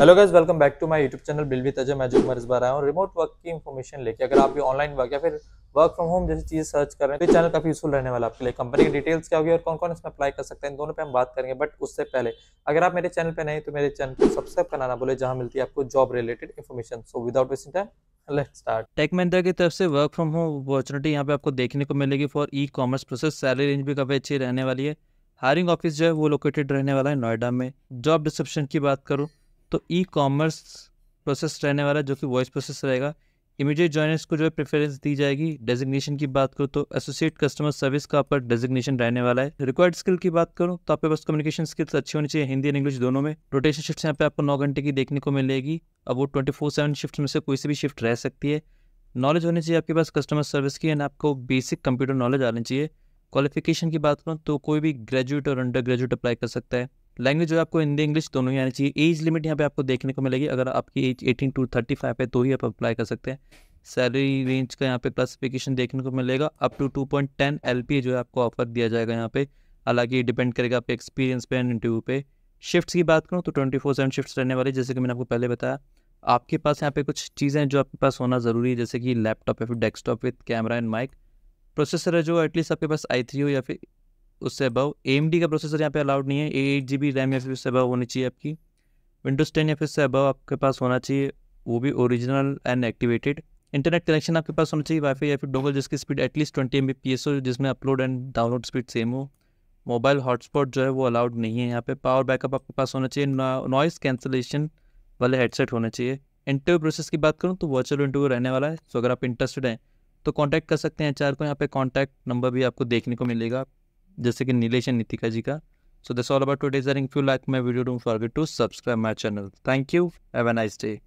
Hello guys welcome back to my YouTube channel बिल भी तजय मैं अजय इस बार आया हूँ रिमोट वर्क की इन्फॉर्मेशन लेके अगर आप भी ऑनलाइन वर्क या फिर वर्क फ्रॉम होम जैसी चीज़ सर्च कर रहे हैं तो चैनल काफी यूजफुल रहने वाला आपके लिए कंपनी की डिटेल्स क्या होगी और कौन कौन इसमें अप्लाई कर सकते हैं दोनों पे हम बात करेंगे बट उससे पहले अगर आप मेरे चैनल पर नहीं तो मेरे चैनल को सब्सक्राइब करना बोले जहाँ मिलती है आपको job related information so without wasting time start Tech Mahindra की तरफ से वर्क फ्रॉम होम अपॉर्चुनिटी यहाँ पे आपको देखने को मिलेगी for e commerce process salary range भी काफ़ी अच्छी रहने वाली है हायरिंग ऑफिस जो है वो लोकेटेड रहने वाला है नोएडा में जॉब डिस्क्रिप्शन की बात करूँ तो ई कॉमर्स प्रोसेस रहने वाला जो कि वॉइस प्रोसेस रहेगा इमीडिएट जॉइनर्स को जो है प्रेफरेंस दी जाएगी डेजिग्नेशन की बात करूँ तो एसोसिएट कस्टमर सर्विस का आप डेजिग्नेशन रहने वाला है रिक्वायर्ड स्किल की बात करूँ तो आपके पास कम्युनिकेशन स्किल्स अच्छी होनी चाहिए हिंदी एंड इंग्लिश दोनों में रोटेशन शिफ्ट यहाँ पे आपको नौ घंटे की देखने को मिलेगी अब वो ट्वेंटी फोर सेवन शिफ्ट में से कोई से भी शिफ्ट रह सकती है नॉलेज होनी चाहिए आपके पास कस्टमर सर्विस की एंड आपको बेसिक कंप्यूटर नॉलेज आनी चाहिए क्वालिफिकेशन की बात करूँ तो कोई भी ग्रेजुएट और अंडर ग्रेजुएट अप्लाई कर सकता है लैंग्वेज जो है आपको हिंदी इंग्लिश दोनों ही आनी चाहिए एज लिमिट यहाँ पे आपको देखने को मिलेगी अगर आपकी age eighteen to thirty five है तो ही आप अप्लाई कर सकते हैं सैलरी रेंज का यहाँ पे क्लासिफिकेशन देखने को मिलेगा up to two point ten L P जो है आपको ऑफर दिया जाएगा यहाँ पे हालांकि डिपेंड करेगा आपके एक्सपीरियंस पे एंड इंटरव्यू पे शिफ्ट्स की बात करूँ तो ट्वेंटी फोर सेवन शिफ्ट रहने वाले जैसे कि मैंने आपको पहले बताया आपके पास यहाँ पे कुछ चीज़ें जो आपके पास होना ज़रूरी है जैसे कि लैपटॉप या फिर desktop with camera and mic processor है जो एटलीस्ट आपके पास आई थ्री हो या फिर उससे अबव एम का प्रोसेसर यहाँ पे अलाउड नहीं है एट जी बी रैम या फिर उससे अबव होनी चाहिए आपकी विंडोज़ टेन या फिर उससे अबव आपके पास होना चाहिए वो भी original and activated internet connection आपके पास होना चाहिए वाईफाई या फिर डोगल जिसकी speed at least twenty M B P S हो जिसमें upload and download speed same हो मोबाइल हॉटस्पॉट जो है वो अलाउड नहीं है यहाँ पे पावर बैकअप आपके पास होना चाहिए नॉइस कैंसिलेशन वाले हेडसेट होने चाहिए इंटरव्यू प्रोसेस की बात करूँ तो वर्चुअल इंटरव्यू रहने वाला है सो अगर आप इंटरेस्टेड हैं तो कॉन्टैक्ट कर सकते हैं एच को यहाँ पे कॉन्टैक्ट नंबर भी आपको देखने को मिलेगा Just कि Nilesh and Nitika ji So that's all about today's earning. If you like my video, don't forget to subscribe my channel. Thank you. Have a nice day.